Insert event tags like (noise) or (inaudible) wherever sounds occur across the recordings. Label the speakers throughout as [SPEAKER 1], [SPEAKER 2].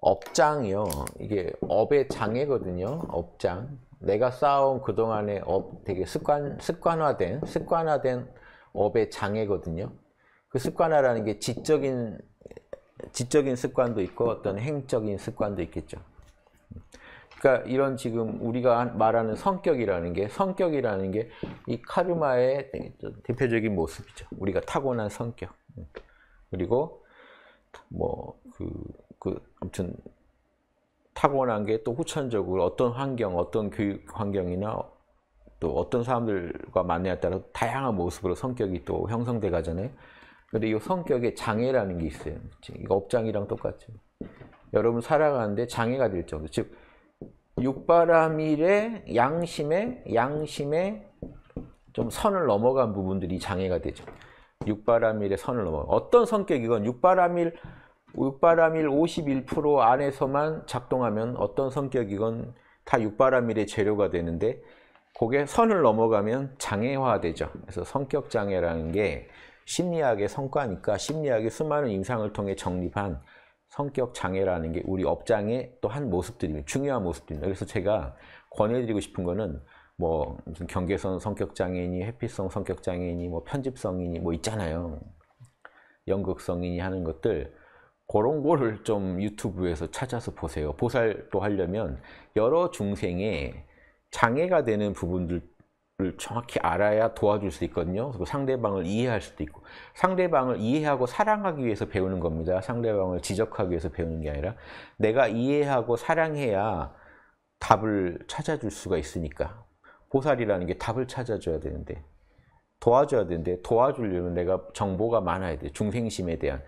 [SPEAKER 1] 업장이요. 이게 업의 장애거든요. 업장. 내가 쌓아온 그동안의 업 되게 습관, 습관화된, 습관화된 업의 장애거든요. 그 습관화라는 게 지적인, 지적인 습관도 있고 어떤 행적인 습관도 있겠죠. 그러니까 이런 지금 우리가 말하는 성격이라는 게 성격이라는 게 이 카르마의 대표적인 모습이죠. 우리가 타고난 성격. 그리고 뭐그 그 아무튼 타고난 게 또 후천적으로 어떤 환경, 어떤 교육 환경이나 또 어떤 사람들과 만나에 따라 다양한 모습으로 성격이 또 형성돼 가잖아요. 근데 이 성격에 장애라는 게 있어요. 이거 업장이랑 똑같죠. 여러분 살아가는데 장애가 될 정도. 즉 육바라밀의 양심에양심에좀 선을 넘어간 부분들이 장애가 되죠. 육바라밀의 선을 넘어. 어떤 성격이건 육바라밀 6바라밀 51% 안에서만 작동하면 어떤 성격이건 다 6바라밀의 재료가 되는데 그게 선을 넘어가면 장애화되죠. 그래서 성격 장애라는 게 심리학의 성과니까 심리학의 수많은 임상을 통해 정립한 성격 장애라는 게 우리 업장의 또 한 모습들입니다. 중요한 모습들입니다. 그래서 제가 권해드리고 싶은 거는 뭐 무슨 경계선 성격 장애니이 해피성 성격 장애니뭐 편집성이니 뭐 있잖아요. 연극성이니 하는 것들 그런 거를 좀 유튜브에서 찾아서 보세요. 보살도 하려면 여러 중생의 장애가 되는 부분들을 정확히 알아야 도와줄 수 있거든요. 그리고 상대방을 이해할 수도 있고 상대방을 이해하고 사랑하기 위해서 배우는 겁니다. 상대방을 지적하기 위해서 배우는 게 아니라 내가 이해하고 사랑해야 답을 찾아줄 수가 있으니까 보살이라는 게 답을 찾아줘야 되는데 도와줘야 되는데 도와주려면 내가 정보가 많아야 돼 중생심에 대한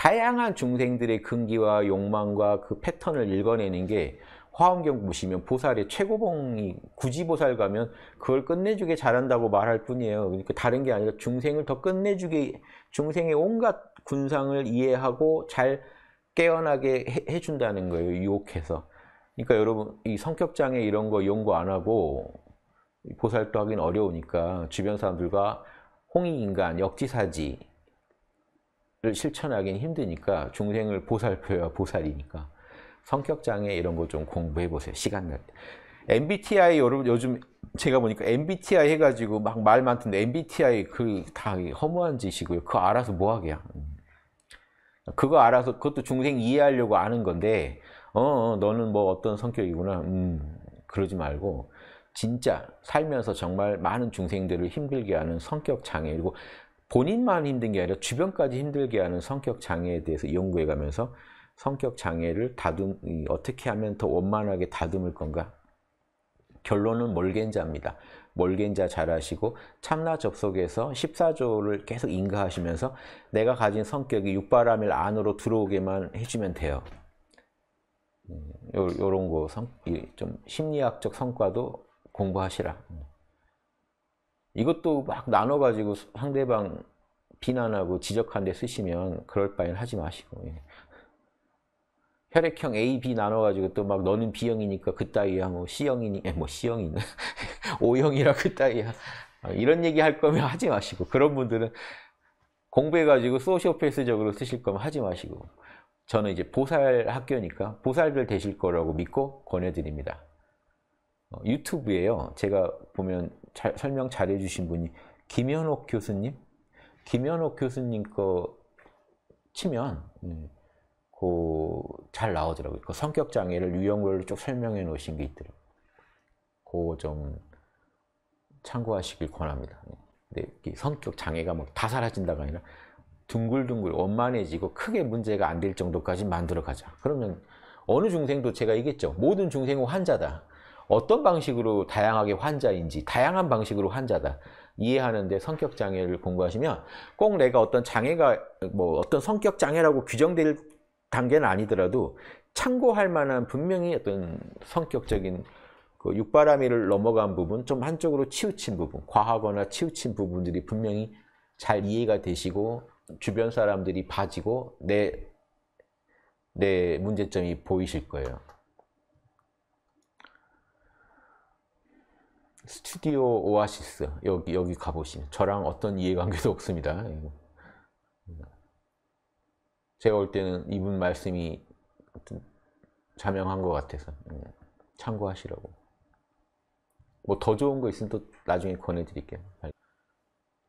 [SPEAKER 1] 다양한 중생들의 근기와 욕망과 그 패턴을 읽어내는 게 화엄경 보시면 보살의 최고봉이 굳이 보살 가면 그걸 끝내주게 잘한다고 말할 뿐이에요. 그러니까 다른 게 아니라 중생을 더 끝내주게 중생의 온갖 군상을 이해하고 잘 깨어나게 해, 준다는 거예요. 유혹해서. 그러니까 여러분 이 성격 장애 이런 거 연구 안 하고 보살도 하긴 어려우니까 주변 사람들과 홍익인간, 역지사지 를 실천하기는 힘드니까 중생을 보살펴야 보살이니까 성격장애 이런 거 좀 공부해 보세요. 시간 날 때. MBTI 여러분 요즘 제가 보니까 MBTI 해가지고 막 말 많던데 MBTI 그 다 허무한 짓이고요. 그거 알아서 뭐하게야. 음. 그거 알아서 그것도 중생 이해하려고 아는 건데 어, 어, 너는 뭐 어떤 성격이구나. 음, 그러지 말고 진짜 살면서 정말 많은 중생들을 힘들게 하는 성격 장애 그리고 본인만 힘든 게 아니라 주변까지 힘들게 하는 성격 장애에 대해서 연구해 가면서 성격 장애를 다듬 어떻게 하면 더 원만하게 다듬을 건가? 결론은 몰겐자입니다. 몰겐자 잘 아시고 참나 접속에서 14조를 계속 인가하시면서 내가 가진 성격이 육바람일 안으로 들어오게만 해주면 돼요. 음, 요런 거좀 심리학적 성과도 공부하시라. 음. 이것도 막 나눠가지고 상대방 비난하고 지적한 데 쓰시면 그럴 바엔 하지 마시고 예. 혈액형 A, B 나눠가지고 또 막 너는 B형이니까 그따위야 뭐 C형이니 뭐 C형이네 (laughs) O형이라 그따위야 아, 이런 얘기 할 거면 하지 마시고 그런 분들은 공부해가지고 소시오패스적으로 쓰실 거면 하지 마시고 저는 이제 보살 학교니까 보살들 되실 거라고 믿고 권해드립니다. 어, 유튜브에요. 제가 보면 잘, 설명 잘해 주신 분이 김현옥 교수님? 김현옥 교수님 거 치면 음, 예, 그잘 나오더라고요. 그 성격 장애를 유형별로 쭉 설명해 놓으신 게 있더라고요. 그좀 거 참고하시길 권합니다. 예. 근데 성격 장애가 뭐다 사라진다가 아니라 둥글둥글 원만해지고 크게 문제가 안 될 정도까지 만들어 가자. 그러면 어느 중생도 제가 얘기했죠. 모든 중생은 환자다. 어떤 방식으로 다양하게 환자인지 다양한 방식으로 환자다 이해하는데 성격 장애를 공부하시면 꼭 내가 어떤 장애가 뭐 어떤 성격 장애라고 규정될 단계는 아니더라도 참고할 만한 분명히 어떤 성격적인 그 육바라밀을 넘어간 부분 좀 한쪽으로 치우친 부분 과하거나 치우친 부분들이 분명히 잘 이해가 되시고 주변 사람들이 봐지고 내 내 문제점이 보이실 거예요. 스튜디오 오아시스 여기 여기 가보시면 저랑 어떤 이해관계도 (laughs) 없습니다. 제가 올 때는 이분 말씀이 자명한 것 같아서 예, 참고하시라고. 뭐 더 좋은 거 있으면 또 나중에 권해드릴게요.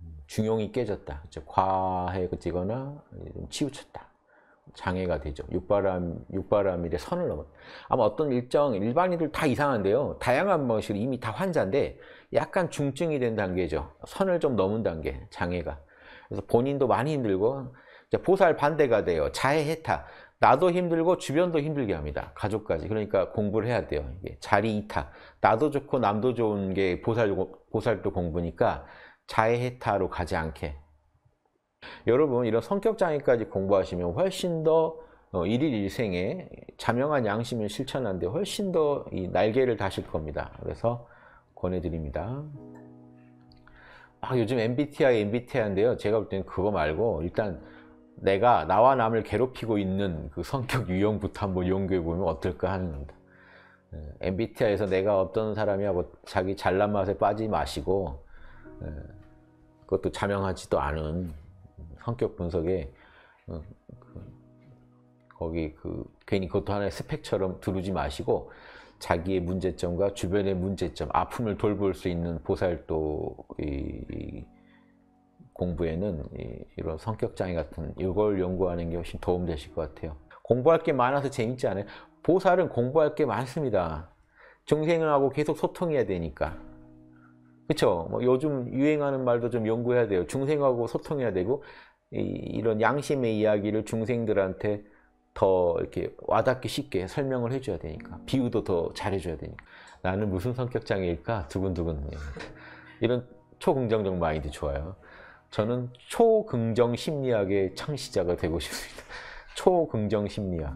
[SPEAKER 1] 음, 중용이 깨졌다. 과해 찍거나 치우쳤다. 장애가 되죠. 육바람, 육바람일에 선을 넘어. 아마 어떤 일정, 일반인들 다 이상한데요. 다양한 방식으로 이미 다 환자인데 약간 중증이 된 단계죠. 선을 좀 넘은 단계, 장애가. 그래서 본인도 많이 힘들고 보살 반대가 돼요. 자해 해타. 나도 힘들고 주변도 힘들게 합니다. 가족까지. 그러니까 공부를 해야 돼요. 자리 이타. 나도 좋고 남도 좋은 게 보살, 보살도 공부니까 자해 해타로 가지 않게 여러분 이런 성격 장애까지 공부하시면 훨씬 더 어, 일일일생에 자명한 양심을 실천하는데 훨씬 더 날개를 다실 겁니다. 그래서 권해드립니다. 아, 요즘 MBTI, MBTI인데요. 제가 볼 때는 그거 말고 일단 내가 나와 남을 괴롭히고 있는 그 성격 유형부터 한번 연구해 보면 어떨까 하는 겁니다. MBTI에서 내가 어떤 사람이하고 뭐 자기 잘난 맛에 빠지 지 마시고 예, 그것도 자명하지도 않은 성격 분석에 어, 그, 거기 그 괜히 그것도 하나의 스펙처럼 두르지 마시고 자기의 문제점과 주변의 문제점, 아픔을 돌볼 수 있는 보살도 이, 공부에는 이, 이런 성격 장애 같은 이걸 연구하는 게 훨씬 도움 되실 것 같아요. 공부할 게 많아서 재밌지 않아요? 보살은 공부할 게 많습니다. 중생하고 계속 소통해야 되니까. 그렇죠? 뭐 요즘 유행하는 말도 좀 연구해야 돼요. 중생하고 소통해야 되고 이런 양심의 이야기를 중생들한테 더 이렇게 와닿기 쉽게 설명을 해줘야 되니까 비유도 더 잘해줘야 되니까 나는 무슨 성격장애일까 두근두근 이런 초긍정적 마인드 좋아요 저는 초긍정 심리학의 창시자가 되고 싶습니다 (laughs) 초긍정 심리학